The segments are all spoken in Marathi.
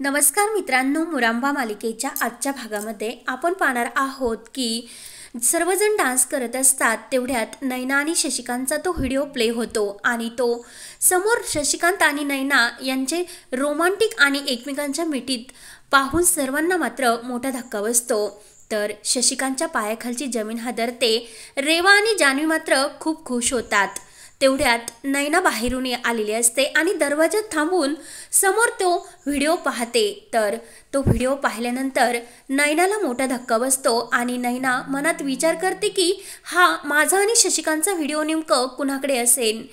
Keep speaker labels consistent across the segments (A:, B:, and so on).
A: नमस्कार मित्रांनो मुरांबा मालिकेच्या आजच्या भागामध्ये आपण पाहणार आहोत की सर्वजण डान्स करत असतात तेवढ्यात नैना आणि शशिकांतचा तो व्हिडिओ प्ले होतो आणि तो समोर शशिकांत आणि नैना यांचे रोमांटिक आणि एकमेकांच्या मिठीत पाहून सर्वांना मात्र मोठा धक्का बसतो तर शशिकांतच्या पायाखालची जमीन हादरते रेवा आणि जान्हवी मात्र खूप खुश होतात तेवढ्यात नैना बाहेरून आलेली असते आणि दरवाजात थांबून समोर तो व्हिडिओ पाहते तर तो व्हिडिओ पाहिल्यानंतर नैनाला मोठा धक्का बसतो आणि नैना मनात विचार करते की हा माझा आणि शशिकांचा व्हिडिओ नेमकं कुणाकडे असेल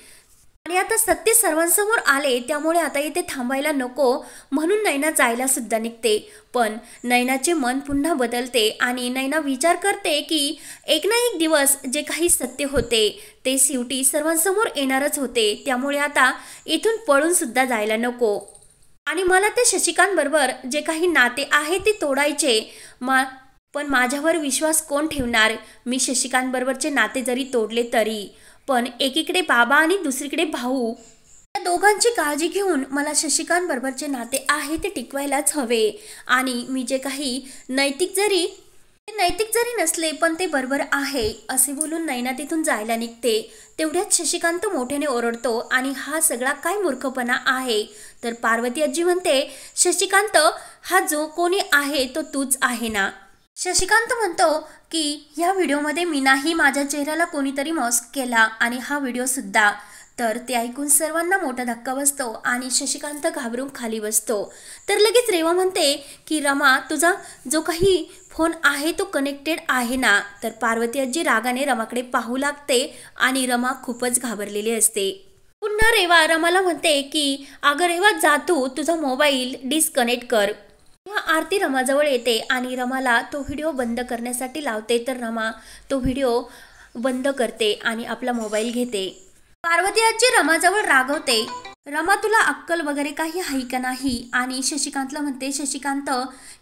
A: आणि आता सत्य सर्वांसमोर आले त्यामुळे आता इथे थांबायला नको म्हणून नैना जायला सुद्धा निघते पण नैनाचे मन पुन्हा बदलते आणि नैना विचार करते की एक ना एक दिवस जे काही सत्य होते ते शेवटी सर्वांसमोर येणारच होते त्यामुळे आता इथून पळून सुद्धा जायला नको आणि मला त्या शशिकांतबरोबर जे काही नाते आहे ते तोडायचे मा पण माझ्यावर विश्वास कोण ठेवणार मी शशिकांतबरोबरचे नाते जरी तोडले तरी पण एकीकडे बाबा आणि दुसरीकडे भाऊ या दोघांची काळजी घेऊन मला बरोबरचे नाते आहे ते टिकवायलाच हवे आणि मी जे काही नैतिक जरी नैतिक जरी नसले पण ते बरोबर आहे असे बोलून नैना तिथून जायला निघते तेवढ्यात शशिकांत मोठ्याने ओरडतो आणि हा सगळा काय मूर्खपणा आहे तर पार्वती आजी म्हणते शशिकांत हा जो कोणी आहे तो तूच आहे ना शशिकांत म्हणतो की या व्हिडिओमध्ये मी नाही माझ्या चेहऱ्याला कोणीतरी मॉस्क केला आणि हा व्हिडिओसुद्धा तर ते ऐकून सर्वांना मोठा धक्का बसतो आणि शशिकांत घाबरून खाली बसतो तर लगेच रेवा म्हणते की रमा तुझा जो काही फोन आहे तो कनेक्टेड आहे ना तर पार्वती आजी रागाने रमाकडे पाहू लागते आणि रमा खूपच घाबरलेली असते पुन्हा रेवा रमाला म्हणते की अगं रेवा जातो तुझा मोबाईल डिस्कनेक्ट कर तेव्हा आरती रमाजवळ येते आणि रमाला तो व्हिडिओ बंद करण्यासाठी लावते तर रमा तो व्हिडिओ बंद करते आणि आपला मोबाईल घेते पार्वती आजी रमाजवळ रागवते रमा तुला अक्कल वगैरे काही आहे का नाही आणि शशिकांतला म्हणते शशिकांत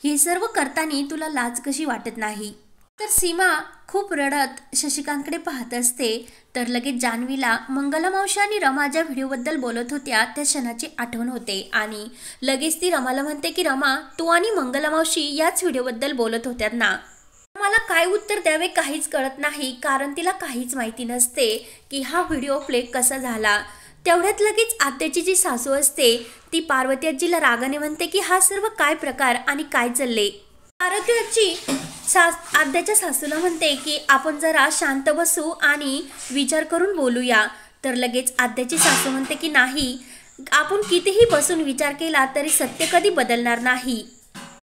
A: हे सर्व करताना तुला लाज कशी वाटत नाही तर सीमा खूप रडत शशिकांतकडे पाहत असते तर लगेच जान्हवीला मंगलमावशी आणि रमा ज्या व्हिडिओबद्दल बोलत होत्या त्या क्षणाची आठवण होते आणि लगेच ती रमाला म्हणते की रमा तू आणि मंगलमावशी याच व्हिडिओबद्दल बोलत होत्यात ना मला काय उत्तर द्यावे काहीच कळत नाही कारण तिला काहीच माहिती नसते की हा व्हिडिओ प्ले कसा झाला तेवढ्यात लगेच आत्याची जी सासू असते ती पार्वती रागाने म्हणते की हा सर्व काय प्रकार आणि काय चालले आरोग्याची सास आद्याच्या सासूला म्हणते की आपण जरा शांत बसू आणि विचार करून बोलूया तर लगेच आद्याची सासू म्हणते की नाही आपण कितीही बसून विचार केला तरी सत्य कधी बदलणार नाही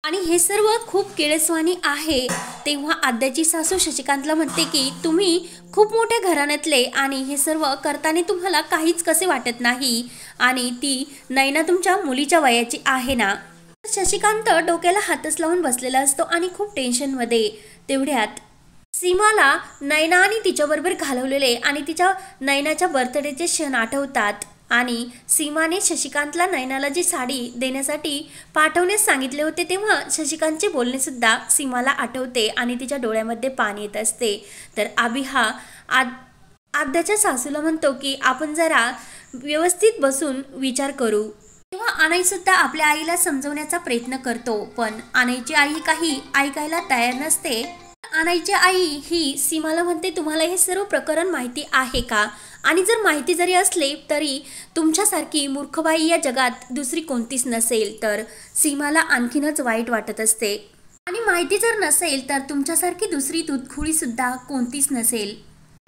A: आणि हे सर्व खूप केळस्वानी आहे तेव्हा आद्याची सासू शशिकांतला म्हणते की तुम्ही खूप मोठ्या घराण्यातले आणि हे सर्व करताना तुम्हाला काहीच कसे वाटत नाही आणि ती नैना तुमच्या मुलीच्या वयाची आहे ना शशिकांत डोक्याला हातच लावून बसलेला असतो आणि खूप टेन्शनमध्ये तेवढ्यात सीमाला नयनाने तिच्याबरोबर घालवलेले आणि तिच्या नयनाच्या बर्थडेचे क्षण आठवतात आणि सीमाने शशिकांतला नयनाला जी साडी देण्यासाठी पाठवण्यास सांगितले होते तेव्हा शशिकांतचे बोलणेसुद्धा सीमाला आठवते आणि तिच्या डोळ्यामध्ये पाणी येत असते तर आबी हा आद आद्याच्या सासूला म्हणतो की आपण जरा व्यवस्थित बसून विचार करू तेव्हा आनई सुद्धा आपल्या आईला समजवण्याचा प्रयत्न करतो पण आनईची आई काही ऐकायला तयार नसते आनाईची आई ही सीमाला म्हणते तुम्हाला हे सर्व प्रकरण माहिती आहे का आणि जर माहिती जरी असले तरी तुमच्यासारखी मूर्खबाई या जगात दुसरी कोणतीच नसेल तर सीमाला आणखीनच वाईट वाटत असते आणि माहिती जर नसेल तर तुमच्यासारखी दुसरी सुद्धा कोणतीच नसेल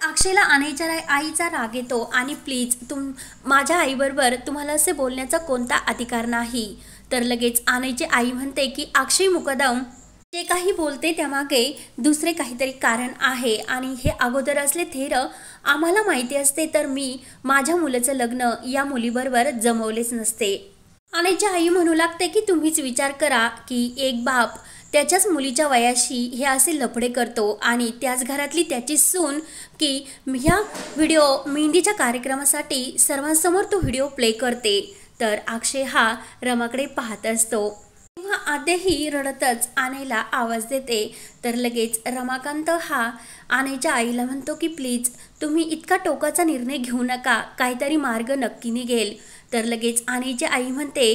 A: अक्षयला आणायच्या आईचा राग येतो आणि प्लीज तुम माझ्या आईबरोबर तुम्हाला असे बोलण्याचा कोणता अधिकार नाही तर लगेच आणायची आई म्हणते की अक्षय मुकदम जे काही बोलते त्यामागे दुसरे काहीतरी कारण आहे आणि हे अगोदर असले थेर आम्हाला माहिती असते तर मी माझ्या मुलाचं लग्न या मुलीबरोबर जमवलेच नसते आणायची आई म्हणू लागते की तुम्हीच विचार करा की एक बाप त्याच्याच मुलीच्या वयाशी हे असे लफडे करतो आणि त्याच घरातली त्याची सून की ह्या व्हिडिओ मेहंदीच्या कार्यक्रमासाठी सर्वांसमोर तो व्हिडिओ प्ले करते तर अक्षय हा रमाकडे पाहत असतो तेव्हा आद्यही रडतच आनेला आवाज देते तर लगेच रमाकांत हा आनेच्या आईला म्हणतो की प्लीज तुम्ही इतका टोकाचा निर्णय घेऊ नका काहीतरी मार्ग नक्की निघेल तर लगेच आनेची आई म्हणते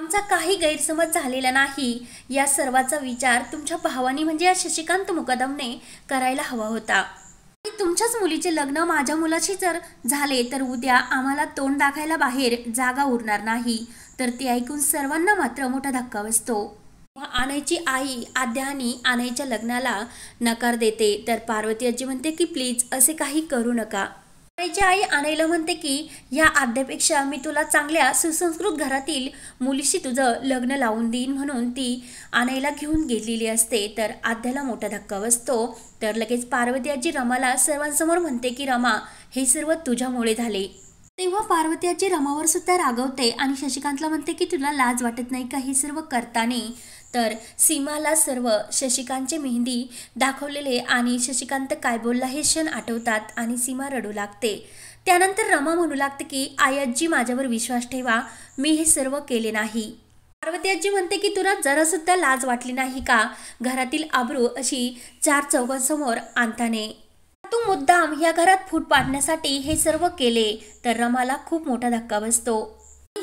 A: आमचा काही गैरसमज झालेला नाही या सर्वाचा विचार तुमच्या भावानी म्हणजे या शशिकांत मुकदमने करायला हवा होता तुमच्याच मुलीचे लग्न माझ्या मुलाशी जर झाले तर उद्या आम्हाला तोंड दाखायला बाहेर जागा उरणार नाही तर ते ऐकून सर्वांना मात्र मोठा धक्का बसतो आनयची आई आद्यानी आनयच्या लग्नाला नकार देते तर पार्वती आजी म्हणते की प्लीज असे काही करू नका आईची आई आणायला म्हणते की ह्या आद्यापेक्षा मी तुला चांगल्या सुसंस्कृत घरातील मुलीशी तुझं लग्न लावून देईन म्हणून ती आणायला घेऊन गेलेली असते तर आद्याला मोठा धक्का बसतो तर लगेच पार्वती आजी रमाला सर्वांसमोर म्हणते की रमा हे सर्व तुझ्यामुळे झाले तेव्हा पार्वती आजी रमावर सुद्धा रागवते आणि शशिकांतला म्हणते की तुला लाज वाटत नाही का हे सर्व करताना तर सीमाला सर्व शशिकांचे मेहंदी दाखवलेले आणि शशिकांत काय बोलला हे क्षण आठवतात आणि सीमा रडू लागते त्यानंतर रमा म्हणू लागते की आयाजी माझ्यावर विश्वास ठेवा मी हे सर्व केले नाही पार्वती आजी म्हणते की तुला जरासुद्धा लाज वाटली नाही का घरातील आबरू अशी चार चौघांसमोर आणताने तू मुद्दाम या घरात फूट पाडण्यासाठी हे सर्व केले तर रमाला खूप मोठा धक्का बसतो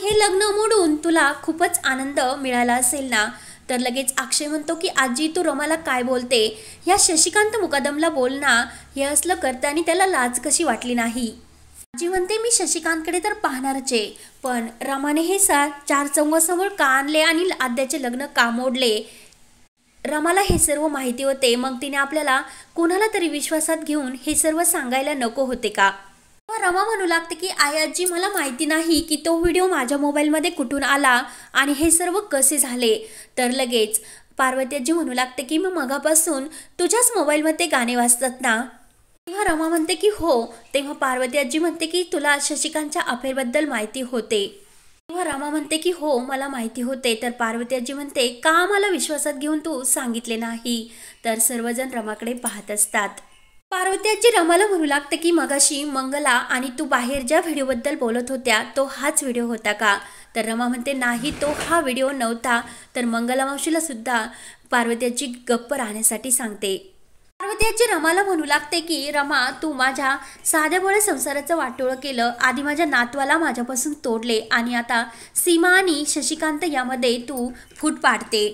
A: हे लग्न मोडून तुला खूपच आनंद मिळाला असेल ना तर लगेच अक्षय म्हणतो की आजी तू रमाला काय बोलते या शशिकांत मुकादमला बोलना हे असलं करताना त्याला लाज कशी वाटली नाही आजी म्हणते मी शशिकांतकडे तर पाहणारच आहे पण रमाने हे सा चार चौघासमोर का आणले आणि आद्याचे लग्न का मोडले रमाला हे सर्व माहिती होते मग तिने आपल्याला कोणाला तरी विश्वासात घेऊन हे सर्व सांगायला नको होते का रमा म्हणू लागते की आई आजी मला माहिती नाही की तो व्हिडिओ माझ्या मोबाईलमध्ये कुठून आला आणि हे सर्व कसे झाले तर लगेच पार्वती आजी म्हणू लागते की मी मगापासून तुझ्याच मोबाईलमध्ये गाणे वाचतात ना तेव्हा रमा म्हणते की हो तेव्हा पार्वती आजी म्हणते की तुला शशिकांतच्या अफेअरबद्दल माहिती होते तेव्हा रमा म्हणते की हो मला माहिती होते तर पार्वती आजी म्हणते का मला विश्वासात घेऊन तू सांगितले नाही तर सर्वजण रमाकडे पाहत असतात पार्वत्याची रमाला म्हणू लागतं की मगाशी मंगला आणि तू बाहेर ज्या व्हिडिओबद्दल बोलत होत्या तो हाच व्हिडिओ होता का तर रमा म्हणते नाही तो हा व्हिडिओ नव्हता तर मंगला मावशीला सुद्धा पार्वत्याची गप्प राहण्यासाठी सांगते पार्वत्याची रमाला म्हणू लागते की रमा तू माझ्या साध्यामुळे संसाराचं वाटोळं केलं आधी माझ्या नातवाला माझ्यापासून तोडले आणि आता सीमा आणि शशिकांत यामध्ये तू फूट पाडते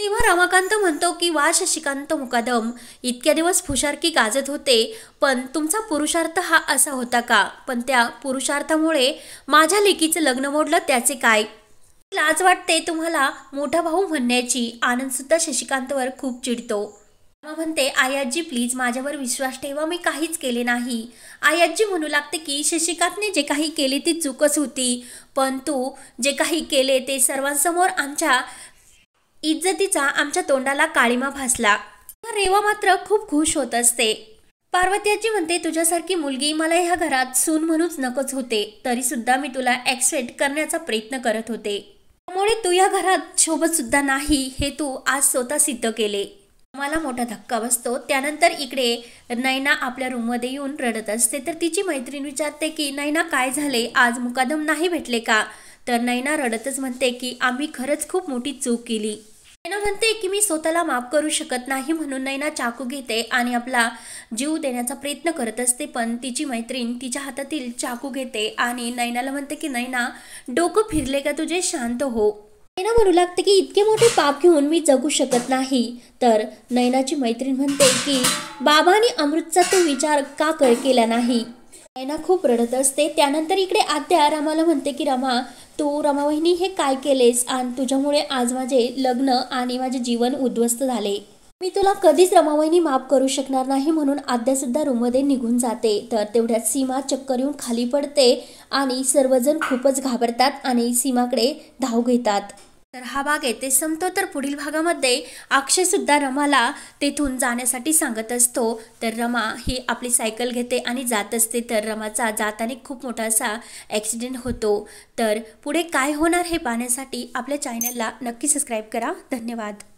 A: तेव्हा रमाकांत म्हणतो की वा शशिकांत मुकादम इतक्या दिवस फुशारकी गाजत होते पण तुमचा पुरुषार्थ हा असा होता का पण त्या पुरुषार्थामुळे माझ्या लेकीचं लग्न मोडलं त्याचे काय लाज वाटते तुम्हाला मोठा भाऊ म्हणण्याची आनंदसुद्धा शशिकांतवर खूप चिडतो रमा म्हणते आयाजी प्लीज माझ्यावर विश्वास ठेवा मी काहीच केले नाही आयाजी म्हणू लागते की शशिकांतने जे काही केले ती चूकच होती पण तू जे काही केले ते सर्वांसमोर आमच्या इज्जतीचा आमच्या तोंडाला काळीमा भासला रेवा मात्र खूप खुश होत असते पार्वतीजी म्हणते तुझ्यासारखी मुलगी मला ह्या घरात सून म्हणूनच नकोच होते तरी सुद्धा मी तुला ऍक्सेप्ट करण्याचा प्रयत्न करत होते त्यामुळे तू या घरात शोभत सुद्धा नाही हे तू आज स्वतः सिद्ध केले मला मोठा धक्का बसतो त्यानंतर इकडे नैना आपल्या रूममध्ये येऊन रडत असते तर तिची मैत्रीण विचारते की नैना काय झाले आज मुकादम नाही भेटले का तर नैना रडतच म्हणते की आम्ही खरंच खूप मोठी चूक केली नैना म्हणते की मी स्वतःला माफ करू शकत नाही म्हणून नैना चाकू घेते आणि आपला जीव देण्याचा प्रयत्न करत असते पण तिची मैत्रीण तिच्या हातातील चाकू घेते आणि नैनाला म्हणते की नैना डोकं फिरले का तुझे शांत हो नैना म्हणू लागते की इतके मोठे पाप घेऊन मी जगू शकत नाही तर नैनाची मैत्रीण म्हणते की बाबाने अमृतचा तो विचार का कर केला नाही नैना खूप रडत असते त्यानंतर इकडे आत्या रामाला म्हणते की रामा तू रमावहिनी हे काय केलेस आणि तुझ्यामुळे आज माझे लग्न आणि माझे जीवन उद्ध्वस्त झाले मी तुला कधीच रमावहिनी माफ करू शकणार नाही म्हणून आद्यासुद्धा रूममध्ये निघून जाते तर तेवढ्यात सीमा चक्कर येऊन खाली पडते आणि सर्वजण खूपच घाबरतात आणि सीमाकडे धाव घेतात तर हा भाग येथे संपतो तर पुढील भागामध्ये सुद्धा रमाला तेथून जाण्यासाठी सांगत असतो तर रमा ही आपली सायकल घेते आणि जात असते तर रमाचा जातानी खूप मोठा असा ॲक्सिडेंट होतो तर पुढे काय होणार हे पाहण्यासाठी आपल्या चॅनलला नक्की सबस्क्राईब करा धन्यवाद